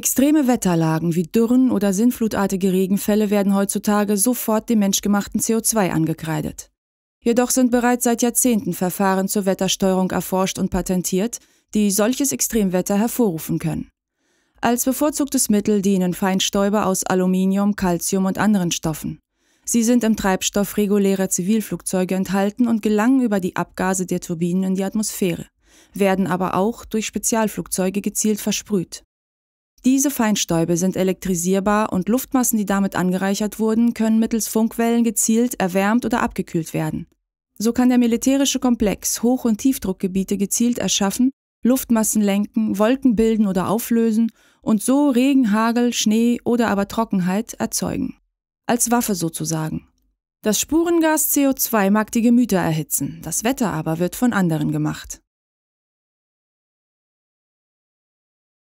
Extreme Wetterlagen wie Dürren oder sinnflutartige Regenfälle werden heutzutage sofort dem menschgemachten CO2 angekreidet. Jedoch sind bereits seit Jahrzehnten Verfahren zur Wettersteuerung erforscht und patentiert, die solches Extremwetter hervorrufen können. Als bevorzugtes Mittel dienen Feinstäuber aus Aluminium, Calcium und anderen Stoffen. Sie sind im Treibstoff regulärer Zivilflugzeuge enthalten und gelangen über die Abgase der Turbinen in die Atmosphäre, werden aber auch durch Spezialflugzeuge gezielt versprüht. Diese Feinstäube sind elektrisierbar und Luftmassen, die damit angereichert wurden, können mittels Funkwellen gezielt erwärmt oder abgekühlt werden. So kann der militärische Komplex Hoch- und Tiefdruckgebiete gezielt erschaffen, Luftmassen lenken, Wolken bilden oder auflösen und so Regen, Hagel, Schnee oder aber Trockenheit erzeugen. Als Waffe sozusagen. Das Spurengas CO2 mag die Gemüter erhitzen, das Wetter aber wird von anderen gemacht.